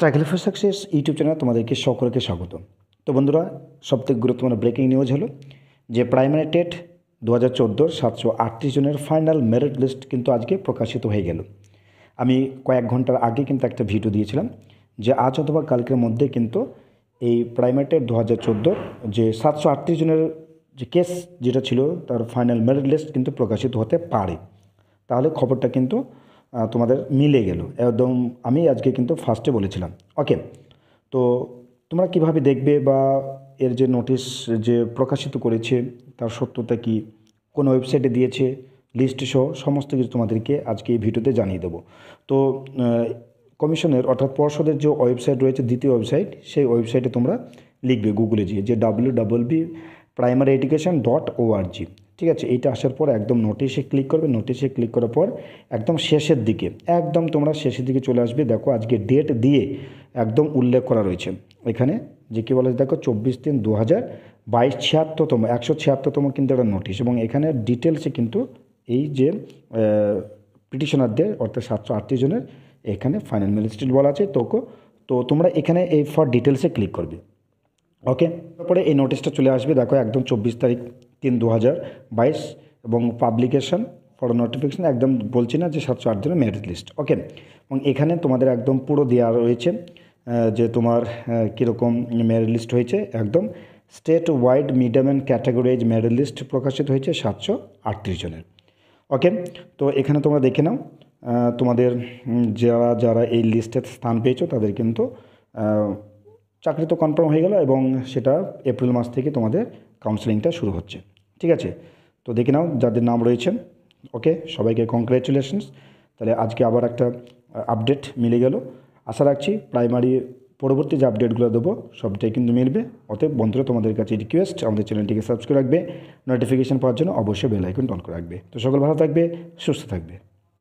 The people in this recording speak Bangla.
ট্রাগেল ফর সাকসেস ইউটিউব চ্যানেল তোমাদেরকে সকলকে স্বাগত তো বন্ধুরা সবথেকে গুরুত্বপূর্ণ ব্রেকিং নিউজ হলো যে প্রাইমারি টেট দু হাজার চোদ্দোর সাতশো আটত্রিশ জনের ফাইনাল মেরিট লিস্ট কিন্তু আজকে প্রকাশিত হয়ে গেল আমি কয়েক ঘন্টার আগে কিন্তু একটা ভিডিও দিয়েছিলাম যে আজ অথবা কালকের মধ্যে কিন্তু এই প্রাইমারি টেট দু হাজার চোদ্দোর যে সাতশো আটত্রিশ জনের যে কেস যেটা ছিল তার ফাইনাল মেরিট লিস্ট কিন্তু প্রকাশিত হতে পারে তাহলে খবরটা কিন্তু তোমাদের মিলে গেল একদম আমি আজকে কিন্তু ফার্স্টে বলেছিলাম ওকে তো তোমরা কিভাবে দেখবে বা এর যে নোটিশ যে প্রকাশিত করেছে তার সত্যতা কি কোন ওয়েবসাইটে দিয়েছে লিস্ট সহ সমস্ত কিছু তোমাদেরকে আজকে এই ভিডিওতে জানিয়ে দেবো তো কমিশনের অর্থাৎ পর্ষদের যে ওয়েবসাইট রয়েছে দ্বিতীয় ওয়েবসাইট সেই ওয়েবসাইটে তোমরা লিখবে গুগলে যে W double B primary education dot O R G ঠিক আছে এইটা আসার পর একদম নোটিশে ক্লিক করবে নোটিশে ক্লিক করার পর একদম শেষের দিকে একদম তোমরা শেষের দিকে চলে আসবে দেখো আজকে ডেট দিয়ে একদম উল্লেখ করা রয়েছে এখানে যে কী বলেছে দেখো চব্বিশ তিন দু হাজার বাইশ ছিয়াত্তরতম একশো ছিয়াত্তরতম কিন্তু একটা নোটিশ এবং এখানে ডিটেলসে কিন্তু এই যে পিটিশনারদের অর্থাৎ সাতশো আটত্রিশ জনের এখানে ফাইনাল মিনিস্ট্রি বলা আছে তোকে তো তোমরা এখানে এই ফর ডিটেলসে ক্লিক করবে ওকে তারপরে এই নোটিশটা চলে আসবে দেখো একদম চব্বিশ তারিখ তিন দু বাইশ এবং পাবলিকেশন ফর নোটিফিকেশান একদম বলছি না যে সাতশো আট জনের মেরিট লিস্ট ওকে এবং এখানে তোমাদের একদম পুরো দেওয়া রয়েছে যে তোমার কীরকম মেরিট লিস্ট হয়েছে একদম state wide medium and categories merit list প্রকাশিত হয়েছে সাতশো আটত্রিশ জনের ওকে তো এখানে তোমরা দেখে নাও তোমাদের যারা যারা এই লিস্টে স্থান পেয়েছো তাদের কিন্তু চাকরি তো কনফার্ম হয়ে গেল এবং সেটা এপ্রিল মাস থেকে তোমাদের কাউন্সেলিংটা শুরু হচ্ছে ঠিক আছে তো দেখে নাও যাদের নাম রয়েছেন ওকে সবাইকে কংগ্রাচুলেশনস তাহলে আজকে আবার একটা আপডেট মিলে গেল আশা রাখছি প্রাইমারি পরবর্তী যে আপডেটগুলো দেবো সবটাই কিন্তু মিলবে অতএব বন্ধুরা তোমাদের কাছে রিকোয়েস্ট আমাদের চ্যানেলটিকে সাবস্ক্রাইব রাখবে নোটিফিকেশান পাওয়ার জন্য অবশ্যই বেল আইকন অন করে রাখবে তো সকল ভালো থাকবে সুস্থ থাকবে